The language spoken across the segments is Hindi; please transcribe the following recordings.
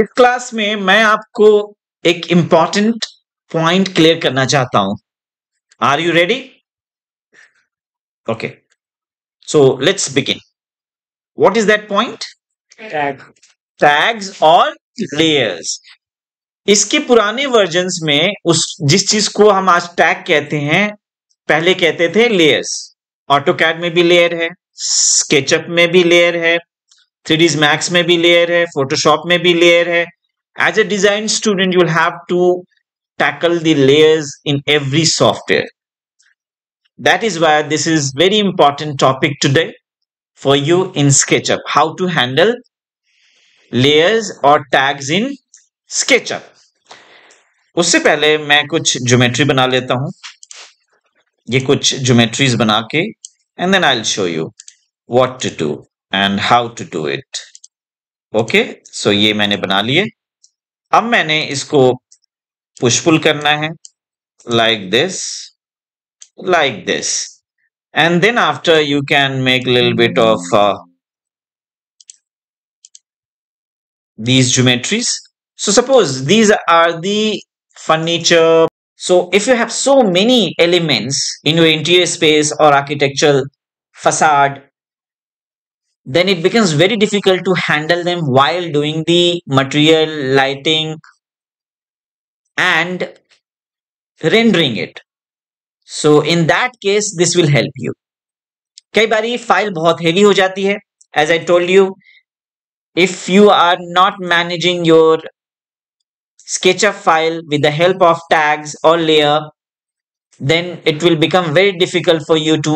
इस क्लास में मैं आपको एक इंपॉर्टेंट पॉइंट क्लियर करना चाहता हूं are you ready okay so let's begin what is that point tag tags और लेयर्स इसके पुराने वर्जन में उस जिस चीज को हम आज टैग कहते हैं पहले कहते थे लेयर्स कैड में भी लेयर है स्केचअप में भी लेयर है थ्री max मैक्स में भी लेयर है फोटोशॉप में भी लेयर है as a design student you'll have to tackle the layers in every software that is why this is very important topic today for you in SketchUp how to handle layers और टैग्स इन स्केचअप उससे पहले मैं कुछ ज्योमेट्री बना लेता हूं ये कुछ ज्योमेट्रीज बना के and then I will show you what to do and how to do it okay so ये मैंने बना लिए अब मैंने इसको पुशपुल करना है like this like this and then after you can make lil bit of these geometries so suppose these are the furniture so if you have so many elements in your interior space और architecture facade then it becomes very difficult to handle them while doing the material lighting and rendering it so in that case this will help you कई बार फाइल बहुत हेवी हो जाती है as I told you if you are not managing your SketchUp file with the help of tags or layer, then it will become very difficult for you to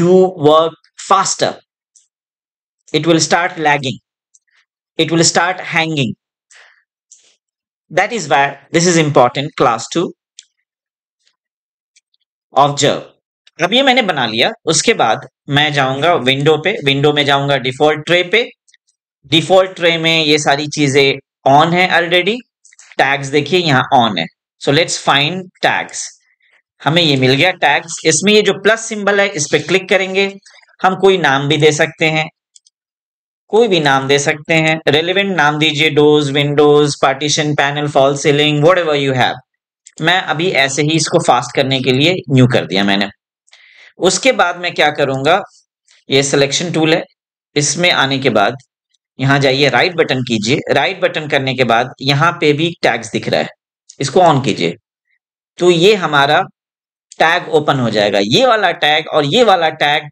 do work faster. it will start lagging it will start hanging that is why this is important class 2 observe e अब ये मैंने बना लिया उसके बाद मैं जाऊंगा विंडो पे विंडो में जाऊंगा डिफॉल्ट ट्रे पे डिफॉल्ट ट्रे में ये सारी चीजें ऑन है ऑलरेडी टैग्स देखिए यहाँ ऑन है सो लेट्स फाइंड टैग्स हमें ये मिल गया टैग्स इसमें ये जो प्लस सिंबल है इस पर क्लिक करेंगे हम कोई नाम भी दे सकते हैं कोई भी नाम दे सकते हैं रेलिवेंट नाम दीजिए doors windows partition panel false ceiling whatever you have मैं अभी ऐसे ही इसको फास्ट करने के लिए न्यू कर दिया मैंने उसके बाद मैं क्या करूंगा ये सिलेक्शन टूल है इसमें आने के बाद यहां जाइए राइट बटन कीजिए राइट बटन करने के बाद यहां पे भी टैग्स दिख रहा है इसको ऑन कीजिए तो ये हमारा टैग ओपन हो जाएगा ये वाला टैग और ये वाला टैग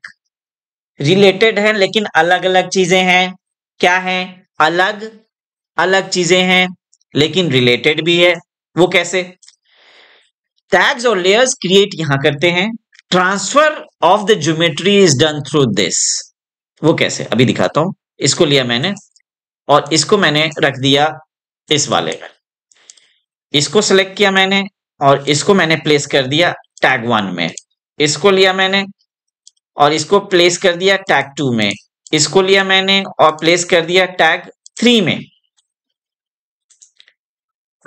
रिलेटेड है लेकिन अलग अलग चीजें हैं क्या है अलग अलग चीजें हैं लेकिन रिलेटेड भी है वो कैसे टैग्स और लेयर्स क्रिएट यहां करते हैं transfer of the geometry is done through this वो कैसे अभी दिखाता हूं इसको लिया मैंने और इसको मैंने रख दिया इस वाले में इसको सेलेक्ट किया मैंने और इसको मैंने प्लेस कर दिया टैग वन में इसको लिया मैंने और इसको प्लेस कर दिया टैग टू में इसको लिया मैंने और प्लेस कर दिया टैग थ्री में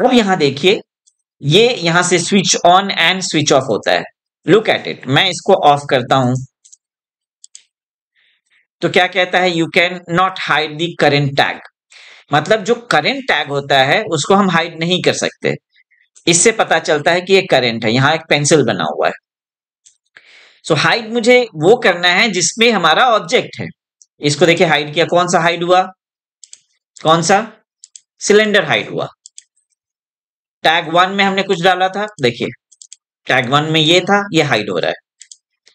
अब यहां देखिए ये यहां से switch on and switch off होता है लुक एट इट मैं इसको ऑफ करता हूं तो क्या कहता है you can not hide the current tag मतलब जो करेंट टैग होता है उसको हम हाइड नहीं कर सकते इससे पता चलता है कि ये करेंट है यहाँ एक पेंसिल बना हुआ है सो so, हाइट मुझे वो करना है जिसमें हमारा ऑब्जेक्ट है इसको देखिए हाइट किया कौन सा हाइड हुआ कौन सा सिलेंडर हाइड हुआ टैग वन में हमने कुछ डाला था देखिए टैग वन में ये था ये हाइड हो रहा है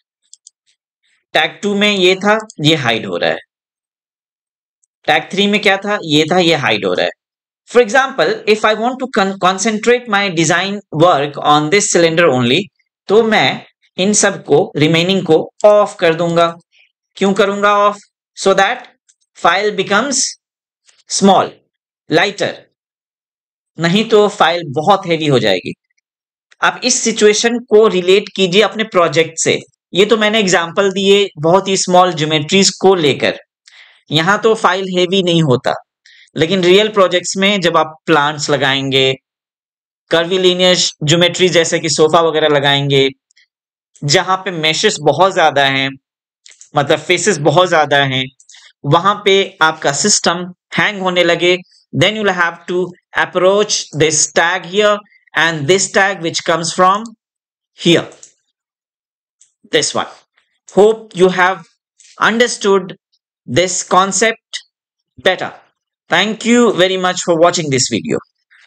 टैग टू में ये था ये हाइट हो रहा है टैग थ्री में क्या था ये था ये हाइट हो रहा है for example if I want to concentrate my design work on this cylinder only तो मैं इन सब को रिमेनिंग को ऑफ कर दूंगा क्यों करूंगा off so that file becomes small lighter नहीं तो फाइल बहुत हैवी हो जाएगी आप इस सिचुएशन को रिलेट कीजिए अपने प्रोजेक्ट से ये तो मैंने एग्जाम्पल दिए बहुत ही स्मॉल ज्योमेट्रीज को लेकर यहां तो फाइल हेवी नहीं होता लेकिन रियल प्रोजेक्ट्स में जब आप प्लांट्स लगाएंगे कर्वीलिनियर ज्योमेट्री जैसे कि सोफा वगैरह लगाएंगे जहां पे मैशेस बहुत ज्यादा हैं मतलब फेसेस बहुत ज्यादा हैं वहां पे आपका सिस्टम हैंग होने लगे then you have to approach this tag here and this tag which comes from here this one hope you have understood this concept better thank you very much for watching this video